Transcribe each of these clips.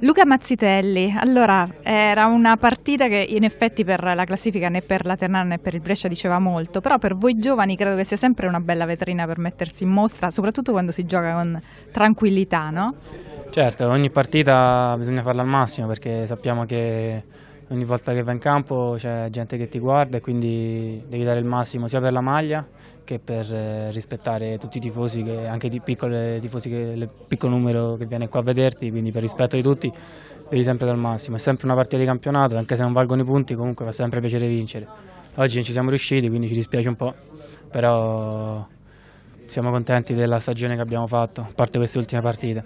Luca Mazzitelli, allora era una partita che in effetti per la classifica né per la Ternana né per il Brescia diceva molto, però per voi giovani credo che sia sempre una bella vetrina per mettersi in mostra, soprattutto quando si gioca con tranquillità, no? Certo, ogni partita bisogna farla al massimo perché sappiamo che ogni volta che va in campo c'è gente che ti guarda e quindi devi dare il massimo sia per la maglia che per eh, rispettare tutti i tifosi, anche i tifosi, che, il piccolo numero che viene qua a vederti, quindi per rispetto di tutti devi sempre dal massimo. È sempre una partita di campionato, anche se non valgono i punti comunque fa sempre piacere vincere. Oggi non ci siamo riusciti quindi ci dispiace un po', però siamo contenti della stagione che abbiamo fatto, a parte queste ultime partite.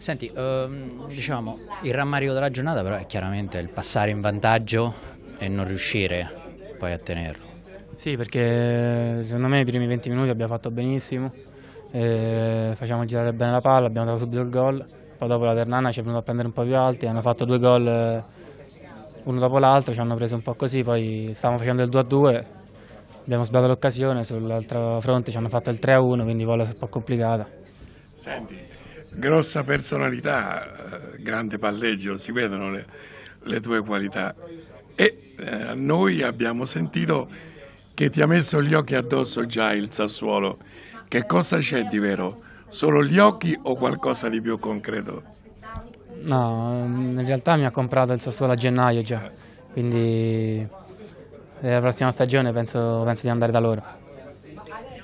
Senti, ehm, diciamo, il rammarico della giornata però è chiaramente il passare in vantaggio e non riuscire poi a tenerlo. Sì, perché eh, secondo me i primi 20 minuti abbiamo fatto benissimo, eh, facciamo girare bene la palla, abbiamo dato subito il gol, poi dopo la Ternana ci è venuto a prendere un po' più alti, hanno fatto due gol eh, uno dopo l'altro, ci hanno preso un po' così, poi stavamo facendo il 2-2, abbiamo sbagliato l'occasione, sull'altro fronte ci hanno fatto il 3-1, quindi è un po' complicata. Senti, grossa personalità, eh, grande palleggio, si vedono le, le tue qualità. E eh, noi abbiamo sentito che ti ha messo gli occhi addosso già il Sassuolo. Che cosa c'è di vero? Solo gli occhi o qualcosa di più concreto? No, in realtà mi ha comprato il Sassuolo a gennaio già, quindi eh, la prossima stagione penso, penso di andare da loro.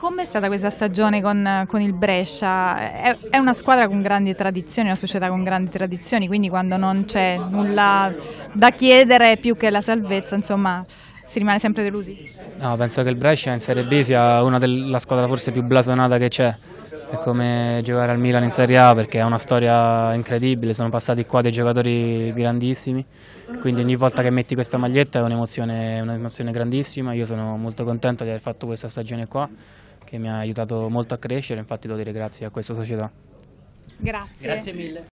Com'è stata questa stagione con, con il Brescia? È, è, una squadra con grandi tradizioni, una società con grandi tradizioni, quindi quando non c'è nulla da chiedere più che la salvezza, insomma, si rimane sempre delusi? No, penso che il Brescia in Serie B sia una della squadra forse più blasonata che c'è. È come giocare al Milan in Serie A perché è una storia incredibile, sono passati qua dei giocatori grandissimi, quindi ogni volta che metti questa maglietta è un'emozione un grandissima, io sono molto contento di aver fatto questa stagione qua che mi ha aiutato molto a crescere, infatti devo dire grazie a questa società. Grazie. Grazie mille.